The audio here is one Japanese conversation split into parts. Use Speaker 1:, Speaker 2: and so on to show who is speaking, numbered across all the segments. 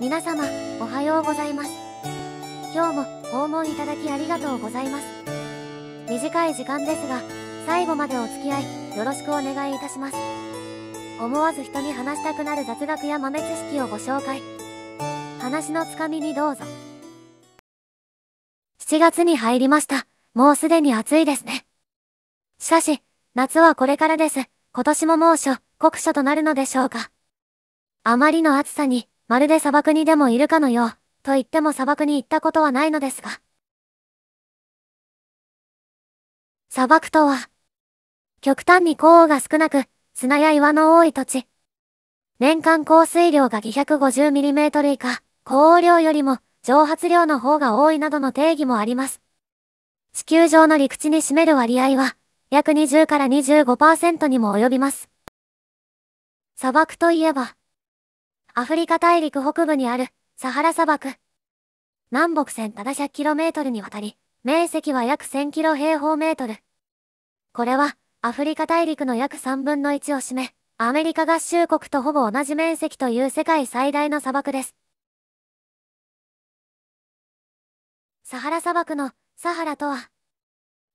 Speaker 1: 皆様、おはようございます。今日も訪問いただきありがとうございます。短い時間ですが、最後までお付き合い、よろしくお願いいたします。思わず人に話したくなる雑学や豆知識をご紹介。話のつかみにどうぞ。7月に入りました。もうすでに暑いですね。しかし、夏はこれからです。今年も猛暑、酷暑となるのでしょうか。あまりの暑さに、まるで砂漠にでもいるかのよう、と言っても砂漠に行ったことはないのですが。砂漠とは、極端に降雨が少なく、砂や岩の多い土地。年間降水量が 250mm 以下、降雨量よりも蒸発量の方が多いなどの定義もあります。地球上の陸地に占める割合は、約20から25%にも及びます。砂漠といえば、アフリカ大陸北部にあるサハラ砂漠。南北線1 0 0 k m にわたり、面積は約 1000km 平方メートル。これは、アフリカ大陸の約3分の1を占め、アメリカ合衆国とほぼ同じ面積という世界最大の砂漠です。サハラ砂漠のサハラとは、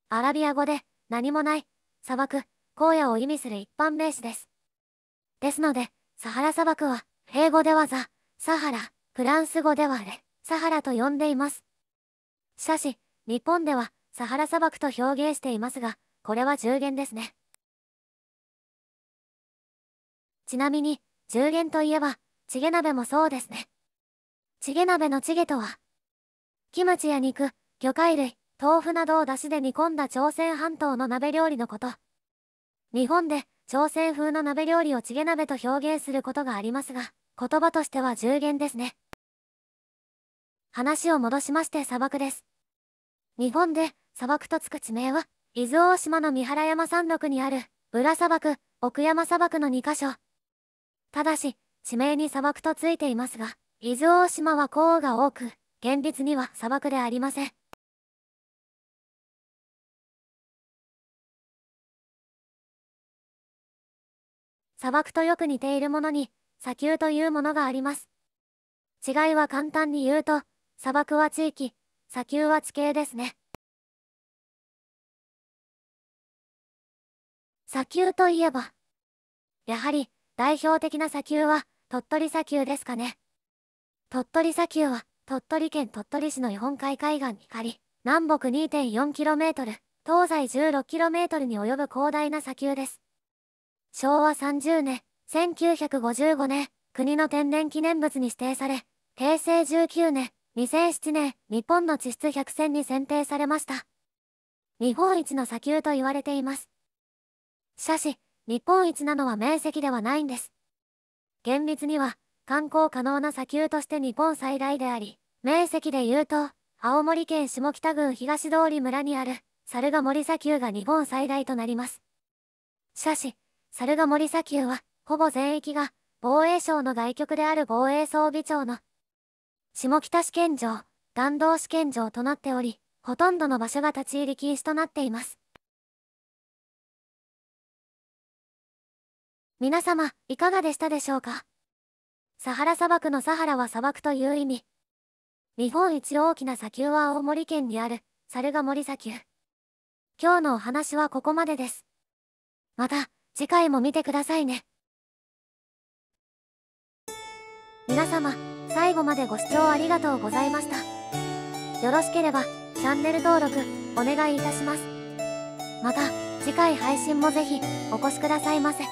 Speaker 1: アラビア語で何もない砂漠、荒野を意味する一般名詞です。ですので、サハラ砂漠は英語ではザ・サハラ、フランス語ではレ・サハラと呼んでいます。しかし、日本ではサハラ砂漠と表現していますが、これは10元ですね。ちなみに、10元といえば、チゲ鍋もそうですね。チゲ鍋のチゲとは、キムチや肉、魚介類、豆腐などを出汁で煮込んだ朝鮮半島の鍋料理のこと。日本で朝鮮風の鍋料理をチゲ鍋と表現することがありますが、言葉としては重減ですね。話を戻しまして砂漠です。日本で砂漠とつく地名は、伊豆大島の三原山山麓にある、裏砂漠、奥山砂漠の2カ所。ただし、地名に砂漠とついていますが、伊豆大島は甲が多く、厳密には砂漠でありません。砂漠とよく似ているものに砂丘というものがあります。違いは簡単に言うと、砂漠は地域、砂丘は地形ですね。砂丘といえば、やはり代表的な砂丘は鳥取砂丘ですかね。鳥取砂丘は鳥取県鳥取市の日本海海岸に借り、南北 2.4km、東西 16km に及ぶ広大な砂丘です。昭和30年、1955年、国の天然記念物に指定され、平成19年、2007年、日本の地質百選に選定されました。日本一の砂丘と言われています。しかし、日本一なのは面積ではないんです。厳密には、観光可能な砂丘として日本最大であり、面積で言うと、青森県下北郡東通村にある、猿ヶ森砂丘が日本最大となります。しかし、猿ヶ森砂丘は、ほぼ全域が、防衛省の外局である防衛装備庁の、下北試験場、弾道試験場となっており、ほとんどの場所が立ち入り禁止となっています。皆様、いかがでしたでしょうかサハラ砂漠のサハラは砂漠という意味。日本一大きな砂丘は青森県にある、猿ヶ森砂丘。今日のお話はここまでです。また、次回も見てくださいね。皆様、最後までご視聴ありがとうございました。よろしければ、チャンネル登録、お願いいたします。また、次回配信もぜひ、お越しくださいませ。